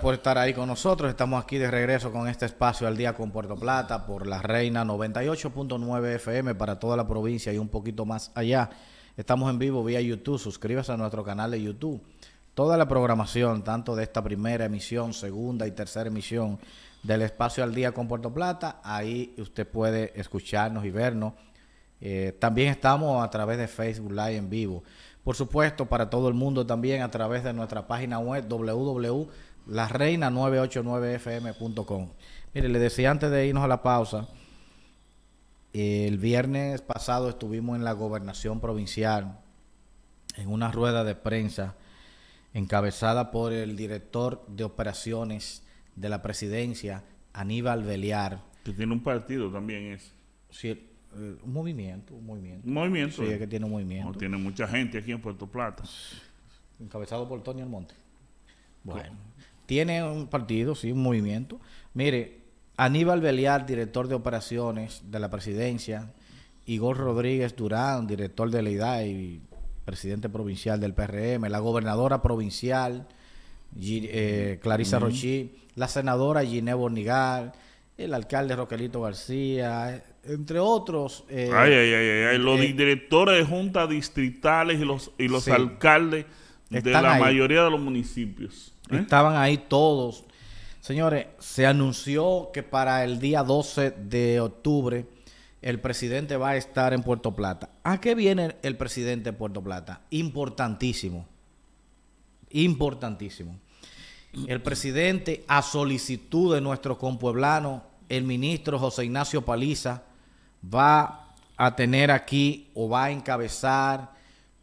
por estar ahí con nosotros. Estamos aquí de regreso con este espacio al día con Puerto Plata por la Reina 98.9 FM para toda la provincia y un poquito más allá. Estamos en vivo vía YouTube. Suscríbase a nuestro canal de YouTube. Toda la programación, tanto de esta primera emisión, segunda y tercera emisión del espacio al día con Puerto Plata, ahí usted puede escucharnos y vernos. Eh, también estamos a través de Facebook Live en vivo. Por supuesto, para todo el mundo también a través de nuestra página web www la Reina 989fm.com. Mire, le decía antes de irnos a la pausa, el viernes pasado estuvimos en la gobernación provincial en una rueda de prensa encabezada por el director de operaciones de la presidencia, Aníbal Beliar. Que tiene un partido también es. Sí, eh, un movimiento, un movimiento. Un movimiento. Sí, eh. que tiene un movimiento. tiene mucha gente aquí en Puerto Plata. Encabezado por Tony Almonte. Bueno tiene un partido, sí, un movimiento. Mire, Aníbal Beliar, director de operaciones de la presidencia, Igor Rodríguez Durán, director de la IDA y presidente provincial del PRM, la gobernadora provincial, eh, Clarisa Rochí, la senadora Giné Bornigal, el alcalde Roquelito García, entre otros. Eh, ay, ay, ay, ay, los eh, directores de juntas distritales y los, y los alcaldes de la mayoría de los municipios. ¿Eh? Estaban ahí todos. Señores, se anunció que para el día 12 de octubre el presidente va a estar en Puerto Plata. ¿A qué viene el presidente de Puerto Plata? Importantísimo. Importantísimo. El presidente, a solicitud de nuestro compueblano, el ministro José Ignacio Paliza, va a tener aquí o va a encabezar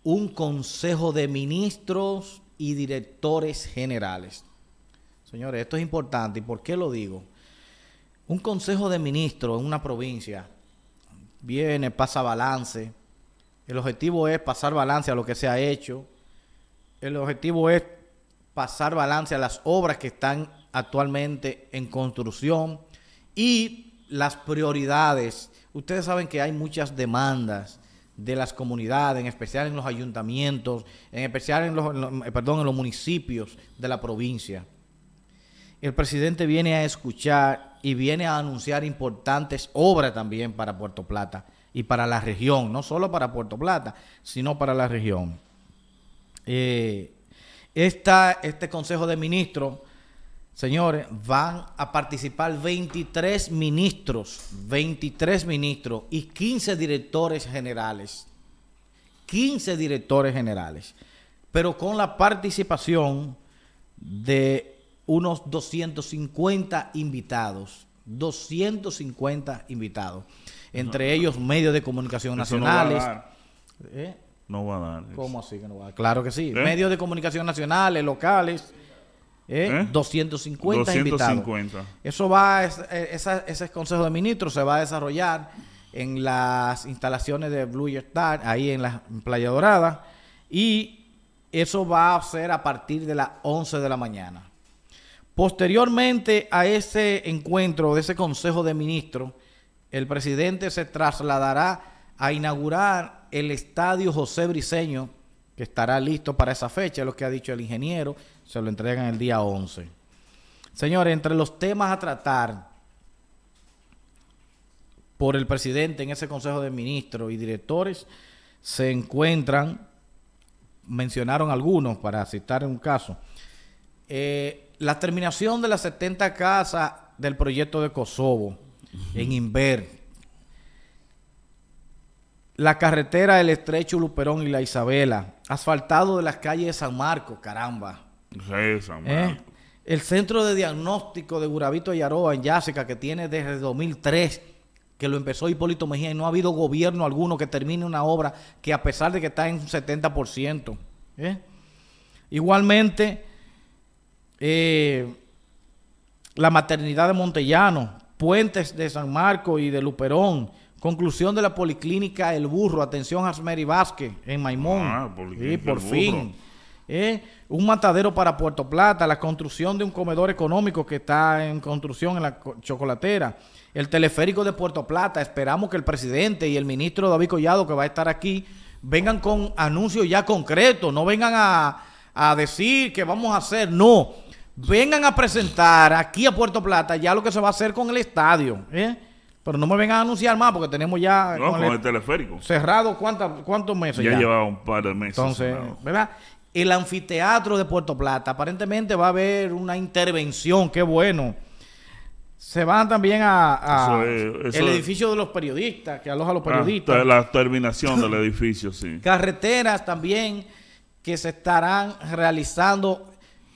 un consejo de ministros y directores generales. Señores, esto es importante. ¿Y por qué lo digo? Un consejo de ministros en una provincia viene, pasa balance. El objetivo es pasar balance a lo que se ha hecho. El objetivo es pasar balance a las obras que están actualmente en construcción y las prioridades. Ustedes saben que hay muchas demandas de las comunidades, en especial en los ayuntamientos, en especial en los, eh, perdón, en los municipios de la provincia. El presidente viene a escuchar y viene a anunciar importantes obras también para Puerto Plata y para la región, no solo para Puerto Plata, sino para la región. Eh, este Consejo de Ministros Señores, van a participar 23 ministros, 23 ministros y 15 directores generales. 15 directores generales. Pero con la participación de unos 250 invitados. 250 invitados. Entre ellos medios de comunicación nacionales. ¿Eh? No va a dar. ¿Cómo así que no va a dar? Claro que sí. ¿Eh? Medios de comunicación nacionales, locales 250, ¿Eh? ¿Eh? invitados. Eso va, eh, ese Consejo de Ministros se va a desarrollar en las instalaciones de Blue Star, ahí en la Playa Dorada, y eso va a ser a partir de las 11 de la mañana. Posteriormente a ese encuentro de ese Consejo de Ministros, el presidente se trasladará a inaugurar el Estadio José Briseño que estará listo para esa fecha, lo que ha dicho el ingeniero, se lo entregan el día 11. Señores, entre los temas a tratar por el presidente en ese Consejo de Ministros y directores se encuentran, mencionaron algunos para citar un caso, eh, la terminación de las 70 casas del proyecto de Kosovo en Inver, la carretera del Estrecho Luperón y la Isabela, asfaltado de las calles de San Marco, caramba. ¿Eh? El centro de diagnóstico de Guravito Yaroa en Yásica, que tiene desde 2003, que lo empezó Hipólito Mejía, y no ha habido gobierno alguno que termine una obra que a pesar de que está en un 70%. ¿eh? Igualmente, eh, la maternidad de Montellano, puentes de San Marco y de Luperón, Conclusión de la policlínica El Burro. Atención, Asmeri Vázquez en Maimón. Ah, Y por fin. Eh, un matadero para Puerto Plata, la construcción de un comedor económico que está en construcción en la chocolatera, el teleférico de Puerto Plata. Esperamos que el presidente y el ministro David Collado, que va a estar aquí, vengan con anuncios ya concretos, no vengan a, a decir que vamos a hacer, no. Vengan a presentar aquí a Puerto Plata ya lo que se va a hacer con el estadio. ¿eh? Pero no me vengan a anunciar más porque tenemos ya. con, el, teleférico. Cerrado, ¿cuántos meses? Ya, llevaba un par de meses. Entonces, ¿verdad? El anfiteatro de Puerto Plata. Aparentemente va a haber una intervención, qué bueno. Se van también a, el edificio de los periodistas, que aloja a los ah, periodistas. la terminación del edificio, sí. Carreteras también que se estarán realizando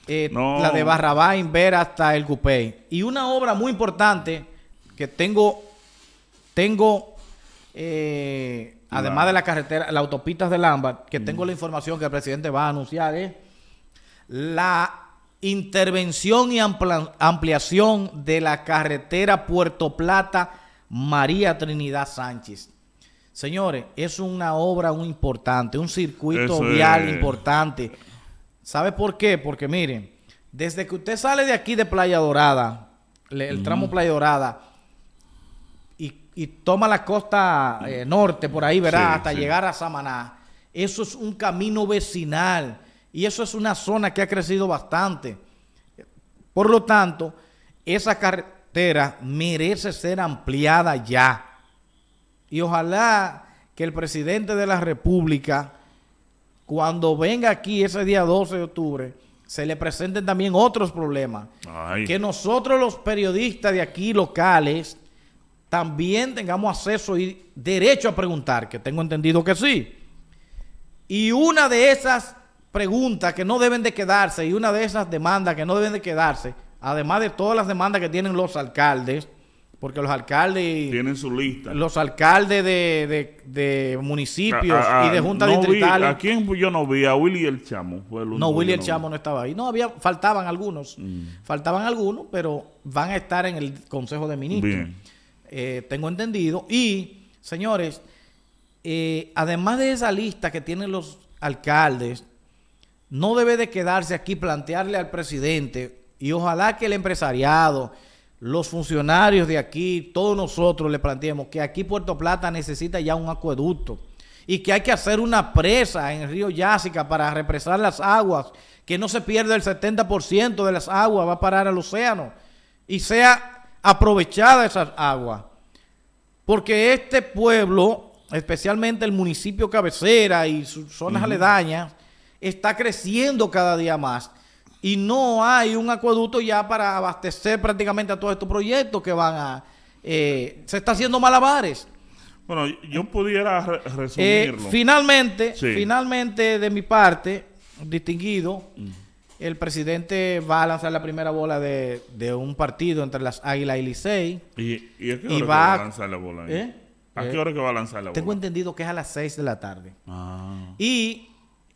eh, la de Barrabá, ver hasta el Coupé. Y una obra muy importante que tengo tengo, eh, además de la carretera, la autopista de Lamba, que tengo mm. la información que el presidente va a anunciar, es la intervención y ampliación de la carretera Puerto Plata María Trinidad Sánchez. Señores, es una obra muy importante, un circuito vial importante. ¿Sabe por qué? Porque miren, desde que usted sale de aquí de Playa Dorada, el tramo Playa Dorada, y toma la costa mm. eh, norte por ahí, verá Hasta llegar a Samaná. Eso es un camino vecinal y eso es una zona que ha crecido bastante. Por lo tanto, esa carretera merece ser ampliada ya. Y ojalá que el presidente de la República, cuando venga aquí ese día 12 de octubre, se le presenten también otros problemas. Que nosotros los periodistas de aquí locales también tengamos acceso y derecho a preguntar, que tengo entendido que sí. Y una de esas preguntas que no deben de quedarse y una de esas demandas que no deben de quedarse, además de todas las demandas que tienen los alcaldes, porque los alcaldes... Tienen su lista. Los alcaldes de, municipios ah, ah, ah, y de juntas distritales... ¿A quién yo no vi? A Willy el Chamo. no, Willy el Chamo no estaba ahí. No, había, faltaban algunos. Mm. Faltaban algunos, pero van a estar en el Consejo de Ministros. Eh, tengo entendido. Y, señores, eh, además de esa lista que tienen los alcaldes, no debe de quedarse aquí plantearle al presidente y ojalá que el empresariado, los funcionarios de aquí, todos nosotros le planteemos que aquí Puerto Plata necesita ya un acueducto y que hay que hacer una presa en el río Yásica para represar las aguas, que no se pierda el 70% de las aguas, va a parar al océano y sea Aprovechada esas aguas. Porque este pueblo, especialmente el municipio cabecera y sus zonas aledañas, está creciendo cada día más. Y no hay un acueducto ya para abastecer prácticamente a todos estos proyectos que van a... Eh, se está haciendo malabares. Bueno, yo pudiera eh, resumirlo. finalmente, finalmente de mi parte, distinguido, mm el presidente va a lanzar la primera bola de, un partido entre las Águilas y Licey. ¿Y, a qué hora va, a lanzar la bola? ¿Eh? ¿A qué hora que va a lanzar la bola? Tengo entendido que es a las 6 de la tarde. Ah. Y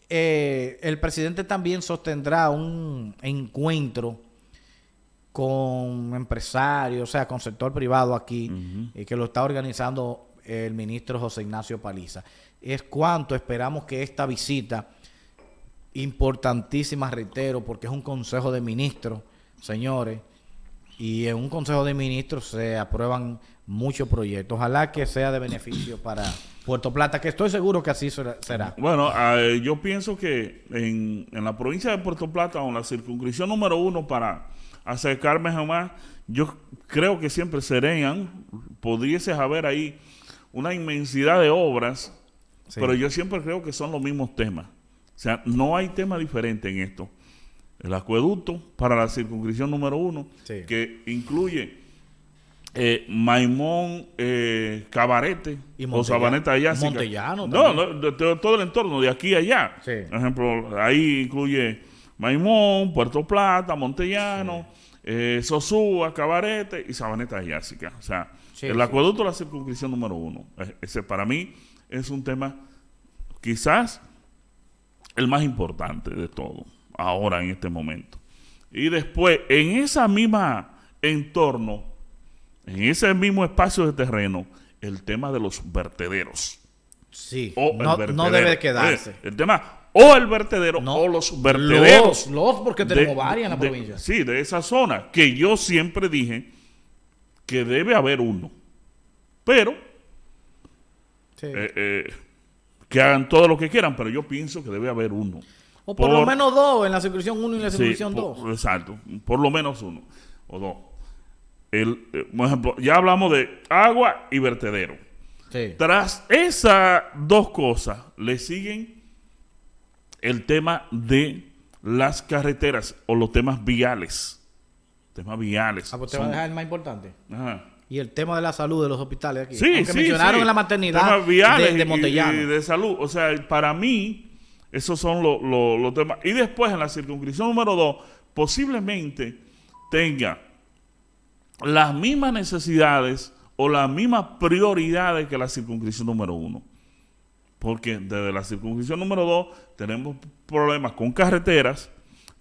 eh, el presidente también sostendrá un encuentro con empresarios, o sea, con sector privado aquí, y eh, que lo está organizando el ministro José Ignacio Paliza. Es cuanto esperamos que esta visita importantísimas, reitero, porque es un consejo de ministros, señores, y en un consejo de ministros se aprueban muchos proyectos. Ojalá que sea de beneficio para Puerto Plata, que estoy seguro que así será. Bueno, eh, yo pienso que en, en, la provincia de Puerto Plata, o en la circunscripción número uno para acercarme jamás, yo creo que siempre serían, pudiese haber ahí una inmensidad de obras, pero yo siempre creo que son los mismos temas. O sea, no hay tema diferente en esto. El acueducto para la circunscripción número uno, que incluye eh, Maimón eh, Cabarete y o Sabaneta Y Montellano No, no todo el entorno, de aquí a allá. Por ejemplo, ahí incluye Maimón, Puerto Plata, Montellano, eh, Sosúa, Cabarete y Sabaneta yásica. O sea, el acueducto de la circunscripción número uno. E, ese para mí es un tema quizás el más importante de todo, ahora en este momento. Y después, en ese mismo entorno, en ese mismo espacio de terreno, el tema de los vertederos. Sí, no, debe quedarse. Eh, el, tema, o el vertedero, o los vertederos. Los, los porque tenemos varias en la provincia. Sí, de esa zona, que yo siempre dije que debe haber uno. Pero, sí. Eh, eh, que hagan todo lo que quieran, pero yo pienso que debe haber uno. O por, lo menos dos en la circunscripción uno y en la circunscripción dos. exacto, por lo menos uno o dos. El, por eh, ejemplo, ya hablamos de agua y vertedero. Tras esas dos cosas, le siguen el tema de las carreteras o los temas viales. Temas viales. Ah, pues te van a dejar el más importante. Ajá y el tema de la salud de los hospitales aquí. Sí, Aunque mencionaron En la maternidad de, de Montellano. Y, de salud. O sea, para mí, esos son los temas. Y después, en la circunscripción número 2, posiblemente tenga las mismas necesidades o las mismas prioridades que la circunscripción número uno Porque desde la circunscripción número 2 tenemos problemas con carreteras,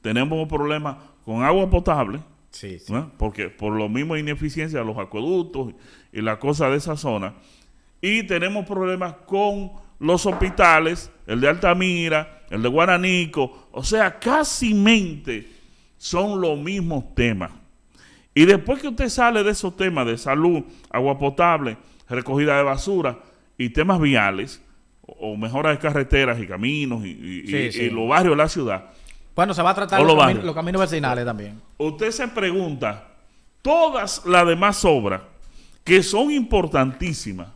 tenemos problemas con agua potable, porque por lo mismo ineficiencia de los acueductos y la cosa de esa zona. Y tenemos problemas con los hospitales, el de Altamira, el de Guaranico, o sea, casi mente son los mismos temas. Y después que usted sale de esos temas de salud, agua potable, recogida de basura y temas viales, o, mejoras de carreteras y caminos y, y los barrios de la ciudad, bueno, se va a tratar los, caminos vecinales también. Usted se pregunta, todas las demás obras que son importantísimas,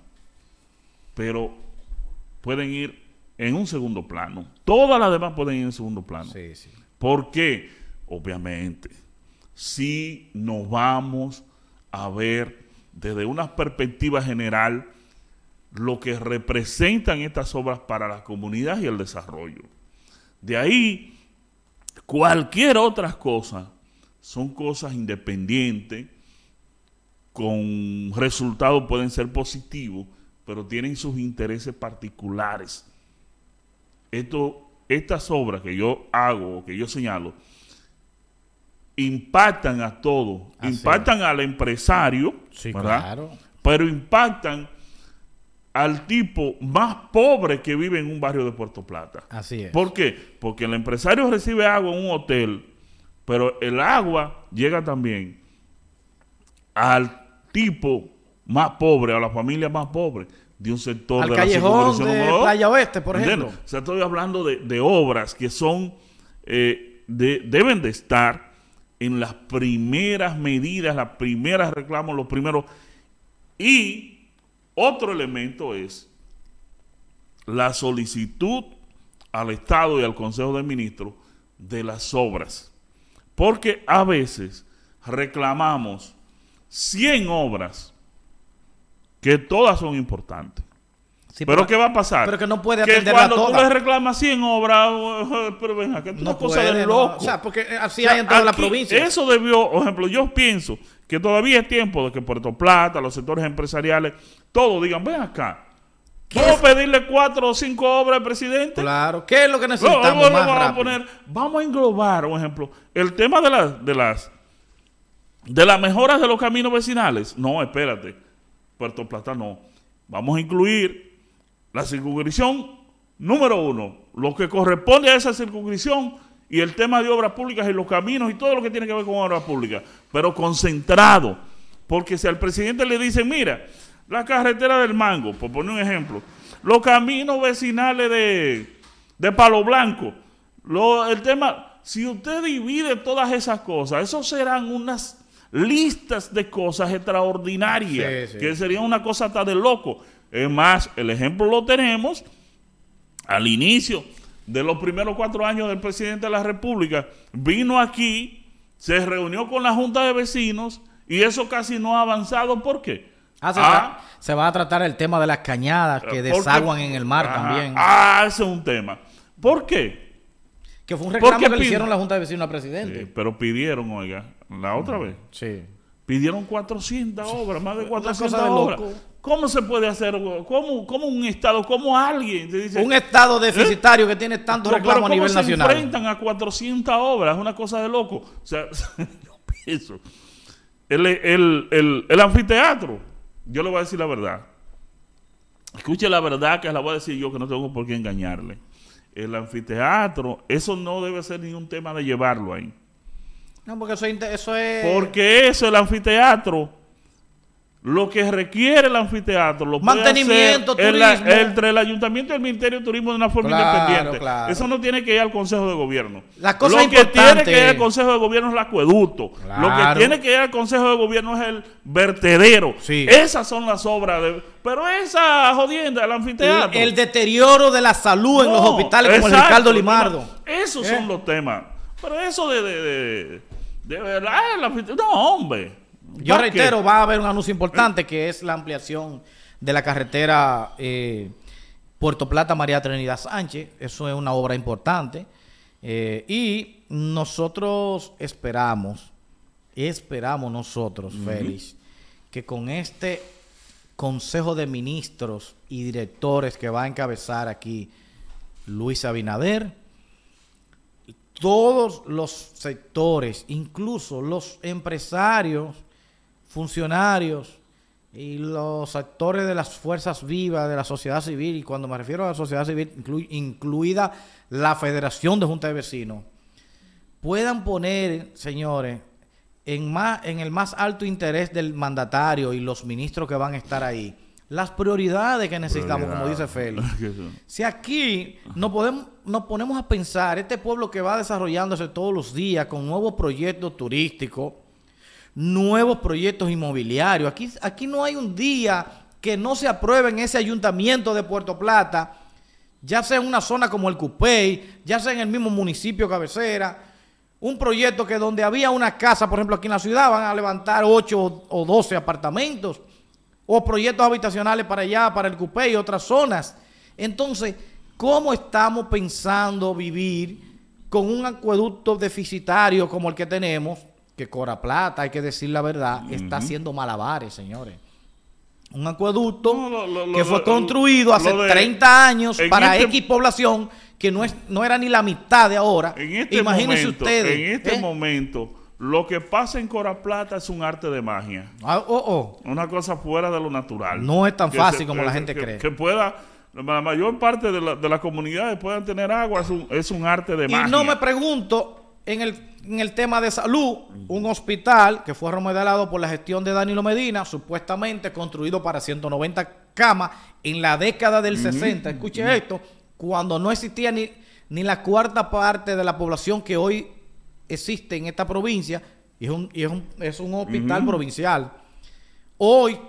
pero pueden ir en un segundo plano. Todas las demás pueden ir en segundo plano. Sí, sí. ¿Por qué? Obviamente, si nos vamos a ver desde una perspectiva general lo que representan estas obras para la comunidad y el desarrollo. De ahí Cualquier otra cosa son cosas independientes, con resultados pueden ser positivos, pero tienen sus intereses particulares. Esto, estas obras que yo hago, que yo señalo, impactan a todos, impactan al empresario, Claro. pero impactan al tipo más pobre que vive en un barrio de Puerto Plata. Así es. ¿Por qué? Porque el empresario recibe agua en un hotel, pero el agua llega también al tipo más pobre, a la familia más pobre de un sector de callejón la de Playa Oeste, por ejemplo. O sea, estoy hablando de, obras que son eh, deben de estar en las primeras medidas, las primeras reclamos, los primeros y otro elemento es la solicitud al Estado y al Consejo de Ministros de las obras. Porque a veces reclamamos 100 obras que todas son importantes pero, ¿qué va a pasar? Pero que no puede Que cuando tú le reclamas 100 obras, pero venga, que es no cosa de loco. O sea, porque así hay en toda la provincia. Eso debió, por ejemplo, yo pienso que todavía es tiempo de que Puerto Plata, los sectores empresariales, todos digan, ven acá. ¿Puedo pedirle cuatro o cinco obras al presidente? Claro, ¿qué es lo que necesitamos? más vamos, a poner, vamos a englobar, por ejemplo, el tema de las, de las de las mejoras de los caminos vecinales. No, espérate. Puerto Plata no. Vamos a incluir la circunscripción número uno, lo que corresponde a esa circunscripción y el tema de obras públicas y los caminos y todo lo que tiene que ver con obras públicas, pero concentrado. Porque si al presidente le dicen, mira, la carretera del Mango, por poner un ejemplo, los caminos vecinales de, Palo Blanco, el tema, si usted divide todas esas cosas, eso serán unas listas de cosas extraordinarias, que serían una cosa hasta de loco. Es más, el ejemplo lo tenemos al inicio de los primeros cuatro años del presidente de la República. Vino aquí, se reunió con la Junta de Vecinos y eso casi no ha avanzado. ¿Por qué? Ah, se, va, ah. a tratar el tema de las cañadas que desaguan en el mar también. Ah, ese es un tema. ¿Por qué? Que fue un reclamo que le hicieron la Junta de Vecinos al presidente. pero pidieron, oiga, la otra mm, vez. Sí. Pidieron 400 obras, más de 400 obras. ¿Cómo se puede hacer? ¿Cómo, cómo un Estado, cómo alguien? un Estado ¿Eh? deficitario que tiene tantos reclamos a nivel nacional. ¿Cómo se enfrentan a 400 obras? Es una cosa de loco. O sea, yo pienso. El, anfiteatro, yo le voy a decir la verdad. Escuche la verdad que la voy a decir yo, que no tengo por qué engañarle. El anfiteatro, eso no debe ser ningún tema de llevarlo ahí. No, porque eso, eso es... Porque eso, el anfiteatro lo que requiere el anfiteatro lo Mantenimiento, entre el ayuntamiento y el Ministerio de Turismo de una forma independiente. Eso no tiene que ir al Consejo de Gobierno. lo que tiene que ir al Consejo de Gobierno es el acueducto. Lo que tiene que ir al Consejo de Gobierno es el vertedero. Esas son las obras. pero esa jodienda, el anfiteatro. El, deterioro de la salud en los hospitales como el Ricardo Limardo. Esos ¿Eh? son los temas. Pero eso de, de, de verdad, el anfiteatro. No, hombre. Yo reitero, va a haber un anuncio importante que es la ampliación de la carretera eh, Puerto Plata María Trinidad Sánchez. Eso es una obra importante. Eh, y nosotros esperamos, esperamos nosotros, Félix, que con este Consejo de Ministros y Directores que va a encabezar aquí Luis Abinader, todos los sectores, incluso los empresarios funcionarios y los actores de las fuerzas vivas de la sociedad civil, y cuando me refiero a la sociedad civil, incluida la Federación de Junta de Vecinos, puedan poner, señores, en, más, en el más alto interés del mandatario y los ministros que van a estar ahí, las prioridades que necesitamos, como dice Félix. Si aquí no podemos, nos ponemos a pensar, este pueblo que va desarrollándose todos los días con nuevos proyectos turísticos, nuevos proyectos inmobiliarios. Aquí, aquí no hay un día que no se apruebe en ese ayuntamiento de Puerto Plata, ya sea en una zona como el Cupey, ya sea en el mismo municipio cabecera, un proyecto que donde había una casa, por ejemplo, aquí en la ciudad, van a levantar 8 o 12 apartamentos, o proyectos habitacionales para allá, para el Cupé y otras zonas. Entonces, ¿cómo estamos pensando vivir con un acueducto deficitario como el que tenemos? Cora Plata, hay que decir la verdad, está haciendo malabares, señores. Un acueducto que fue construido hace 30 años para este X población que no, era ni la mitad de ahora. Este Imagínense ustedes. En este ¿eh? momento, lo que pasa en Cora Plata es un arte de magia. Ah, oh, oh. Una cosa fuera de lo natural. No es tan fácil como la gente cree. Que pueda la mayor parte de, las comunidades puedan tener agua, es un, arte de magia. Y no me pregunto en el, tema de salud, un hospital que fue remodelado por la gestión de Danilo Medina, supuestamente construido para 190 camas en la década del 60. Escuche esto, cuando no existía ni, la cuarta parte de la población que hoy existe en esta provincia, y es un, es un, hospital provincial, hoy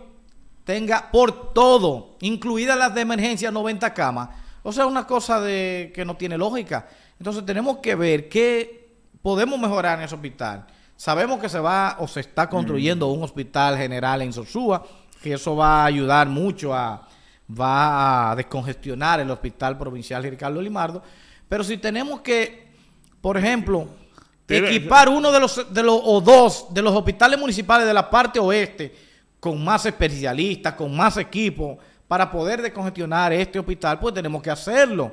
tenga por todo, incluidas las de emergencia, 90 camas. O sea, una cosa que no tiene lógica. Entonces tenemos que ver qué, podemos mejorar en ese hospital. Sabemos que se va o se está construyendo mm. un hospital general en Sosúa, que eso va a ayudar mucho a, va a descongestionar el hospital provincial Ricardo Limardo. Pero si tenemos que, por ejemplo, equipar uno de los, de los o dos de los hospitales municipales de la parte oeste con más especialistas, con más equipo, para poder descongestionar este hospital, pues tenemos que hacerlo.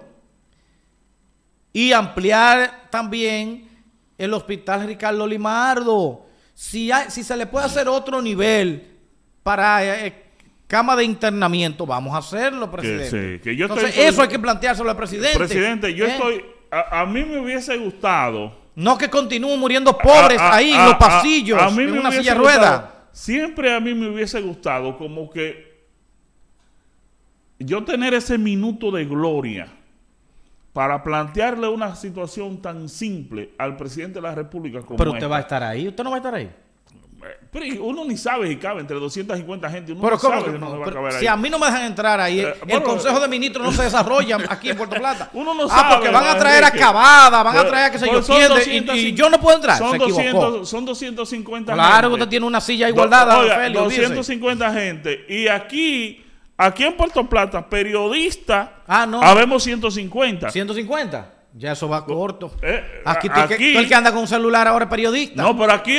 Y ampliar también el hospital Ricardo Limardo. Si, si se le puede hacer otro nivel para eh, eh, cama de internamiento, vamos a hacerlo, presidente. yo eso hay que planteárselo al presidente. Presidente, yo ¿Eh? estoy. A, mí me hubiese gustado. No que continúen muriendo pobres ahí en los pasillos, en una silla rueda. Siempre a mí me hubiese gustado como que yo tener ese minuto de gloria para plantearle una situación tan simple al presidente de la República como Pero usted va a estar ahí, usted no va a estar ahí. Eh, pero uno ni sabe si cabe entre 250 gente. Uno pero no Si a mí no me dejan entrar ahí, eh, el Consejo de eh, Ministros no se desarrolla aquí en Puerto Plata. Uno no sabe. Ah, porque van a traer acabada, van a traer que se pues yo tiende, y, yo no puedo entrar. Son, se 200, son 250 Claro, que usted tiene una silla igualada 250 gente. Y aquí Aquí en Puerto Plata, periodista, ah, no. habemos 150. 150. Ya eso va corto. Eh, aquí, tú, aquí el que anda con un celular ahora periodista. No, pero aquí,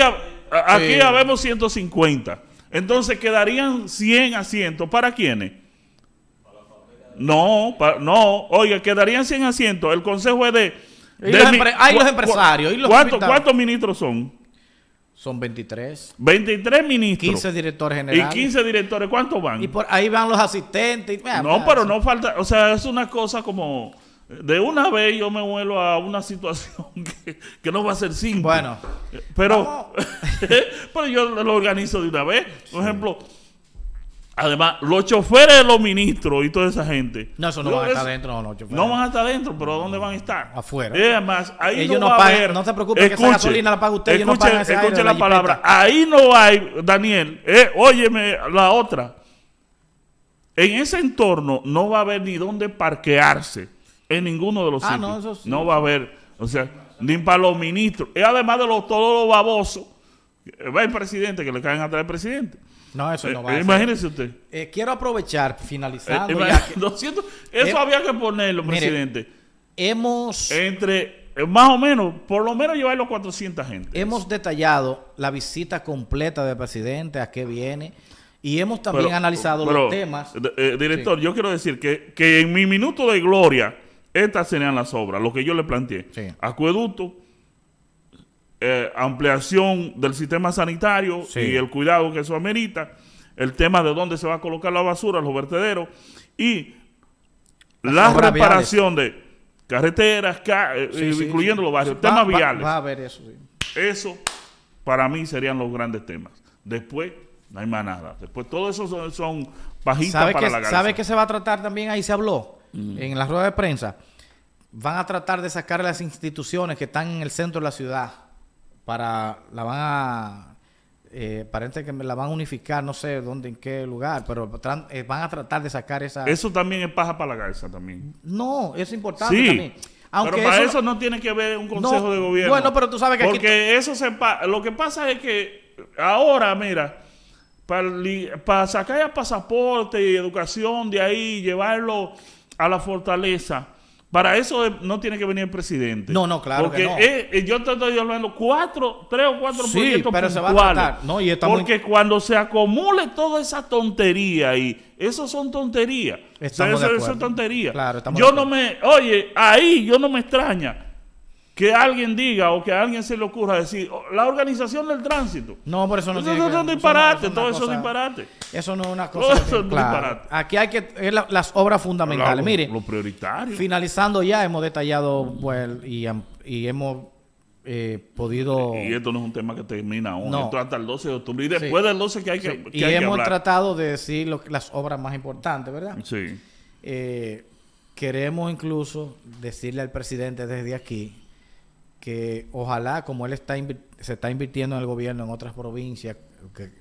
aquí habemos 150. Entonces quedarían 100 asientos. ¿Para quiénes? No, no. Oiga, quedarían 100 asientos. El consejo es de... de ¿Y los empresarios. ¿y los ¿Cuántos ministros son? Son 23. 23 ministros. 15 directores generales. Y 15 directores, ¿cuántos van? Y por ahí van los asistentes. no, pero no falta, o sea, es una cosa como... De una vez yo me vuelo a una situación que, no va a ser simple. Bueno. Pero, pero yo lo organizo de una vez. Por ejemplo Además, los choferes de los ministros y toda esa gente. No, eso no van a estar dentro, no, los choferes. No van a estar dentro, pero ¿dónde van a estar? Afuera. además, ahí no, no haber, No se preocupe, que esa gasolina la paga usted. Escuche, no pagan escuche la, palabra. Ahí no hay, Daniel, eh, óyeme la otra. En ese entorno no va a haber ni dónde parquearse en ninguno de los ah, sitios. No, eso sí. no va a haber, o sea, ni para los ministros. Y además de los, todos los babosos, eh, va el presidente, que le caen atrás al presidente. No, eso eh, no va a Imagínese usted. Eh, quiero aprovechar, finalizando. Eh, ya eso había que ponerlo, presidente. Hemos. Entre, más o menos, por lo menos llevarlo los 400 gente. Hemos detallado la visita completa del presidente, a qué viene. Y hemos también analizado los temas. director, yo quiero decir que, que en mi minuto de gloria, estas serían las obras, lo que yo le planteé. Acueducto, eh, ampliación del sistema sanitario y el cuidado que eso amerita, el tema de dónde se va a colocar la basura, los vertederos y la, reparación de carreteras, eh, incluyendo los barrios, temas viales. eso, para mí serían los grandes temas. Después no hay más nada. Después todo eso son, pajitas para la garza ¿Sabe que se va a tratar también? Ahí se habló mm. en la rueda de prensa. Van a tratar de sacar las instituciones que están en el centro de la ciudad para la van a eh, parece que la van a unificar, no sé dónde, en qué lugar, pero eh, van a tratar de sacar esa. Eso también es paja para la garza también. No, es importante también. Aunque pero para eso, no... tiene que haber un consejo de gobierno. Bueno, pero tú sabes que porque eso se lo que pasa es que ahora, mira, para, sacar el pasaporte y educación de ahí, llevarlo a la fortaleza para eso no tiene que venir el presidente. No, no, claro. Porque que no. yo estoy hablando cuatro, tres o cuatro sí, proyectos pero se va a No, y porque cuando se acumule toda esa tontería ahí, eso son tonterías. eso, es tontería. Claro, estamos yo no me, oye, ahí yo no me extraña que alguien diga o que a alguien se le ocurra decir oh, la organización del tránsito. No, por eso no eso tiene disparate, todo eso es disparate. Eso no es una cosa. Todo eso es disparate. Aquí hay que es las obras fundamentales. miren Mire, lo prioritario. Finalizando ya hemos detallado y, hemos eh, podido. Y esto no es un tema que termina aún no. esto hasta el 12 de octubre. Y después del 12 que hay que. y hemos tratado de decir las obras más importantes, ¿verdad? Sí. Eh, queremos incluso decirle al presidente desde aquí que ojalá, como él está se está invirtiendo en el gobierno en otras provincias,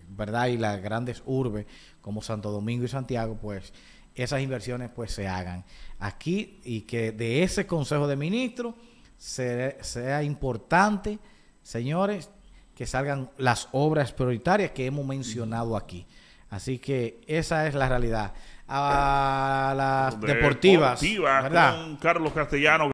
¿verdad? Y las grandes urbes como Santo Domingo y Santiago, pues esas inversiones pues se hagan aquí y que de ese Consejo de Ministros sea importante, señores, que salgan las obras prioritarias que hemos mencionado aquí. Así que esa es la realidad. A las deportivas, deportivas Carlos Castellano.